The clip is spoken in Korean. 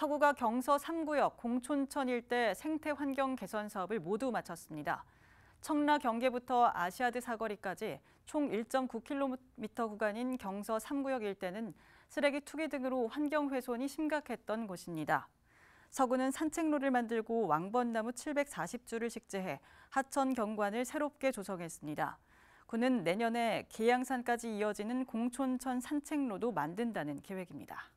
서구가 경서 3구역 공촌천 일대 생태 환경 개선 사업을 모두 마쳤습니다. 청라 경계부터 아시아드 사거리까지 총 1.9km 구간인 경서 3구역 일대는 쓰레기 투기 등으로 환경 훼손이 심각했던 곳입니다. 서구는 산책로를 만들고 왕번나무 740주를 식재해 하천 경관을 새롭게 조성했습니다. 군은 내년에 계양산까지 이어지는 공촌천 산책로도 만든다는 계획입니다.